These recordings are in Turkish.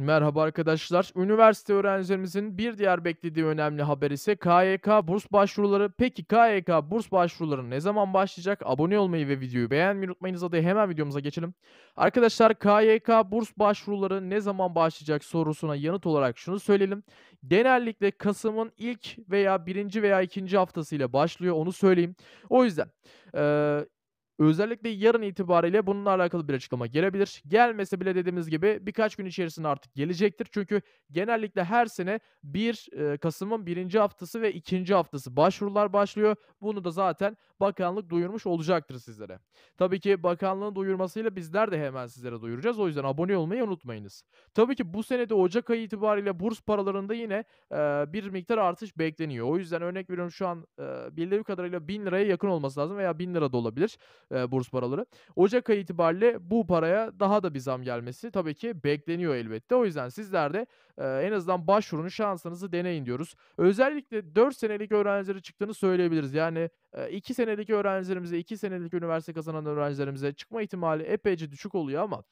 Merhaba arkadaşlar. Üniversite öğrencilerimizin bir diğer beklediği önemli haber ise KYK burs başvuruları. Peki KYK burs başvuruları ne zaman başlayacak? Abone olmayı ve videoyu beğenmeyi unutmayınız. Hadi hemen videomuza geçelim. Arkadaşlar KYK burs başvuruları ne zaman başlayacak sorusuna yanıt olarak şunu söyleyelim. Genellikle Kasım'ın ilk veya birinci veya ikinci haftası ile başlıyor onu söyleyeyim. O yüzden e, Özellikle yarın itibariyle bununla alakalı bir açıklama gelebilir. Gelmese bile dediğimiz gibi birkaç gün içerisinde artık gelecektir. Çünkü genellikle her sene 1 e, Kasım'ın birinci haftası ve ikinci haftası başvurular başlıyor. Bunu da zaten bakanlık duyurmuş olacaktır sizlere. Tabii ki bakanlığın duyurmasıyla bizler de hemen sizlere duyuracağız. O yüzden abone olmayı unutmayınız. Tabii ki bu senede Ocak ayı itibariyle burs paralarında yine e, bir miktar artış bekleniyor. O yüzden örnek veriyorum şu an e, bildiğim kadarıyla 1000 liraya yakın olması lazım veya 1000 lira da olabilir. E, burs paraları. Ocak ayı itibariyle bu paraya daha da bir zam gelmesi tabii ki bekleniyor elbette. O yüzden sizler de e, en azından başvurun şansınızı deneyin diyoruz. Özellikle 4 senelik öğrencilere çıktığını söyleyebiliriz. Yani 2 e, senelik öğrencilerimize, 2 senelik üniversite kazanan öğrencilerimize çıkma ihtimali epeyce düşük oluyor ama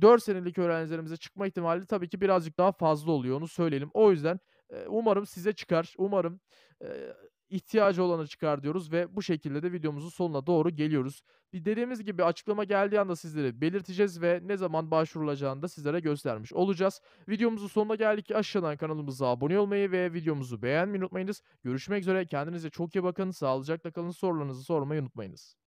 4 senelik öğrencilerimize çıkma ihtimali tabii ki birazcık daha fazla oluyor onu söyleyelim. O yüzden umarım size çıkar. Umarım ihtiyacı olanı çıkar diyoruz ve bu şekilde de videomuzun sonuna doğru geliyoruz. Dediğimiz gibi açıklama geldiği anda sizlere belirteceğiz ve ne zaman başvurulacağını da sizlere göstermiş olacağız. Videomuzun sonuna geldik. Aşağıdan kanalımıza abone olmayı ve videomuzu beğenmeyi unutmayınız. Görüşmek üzere. Kendinize çok iyi bakın. Sağlıcakla kalın. Sorularınızı sormayı unutmayınız.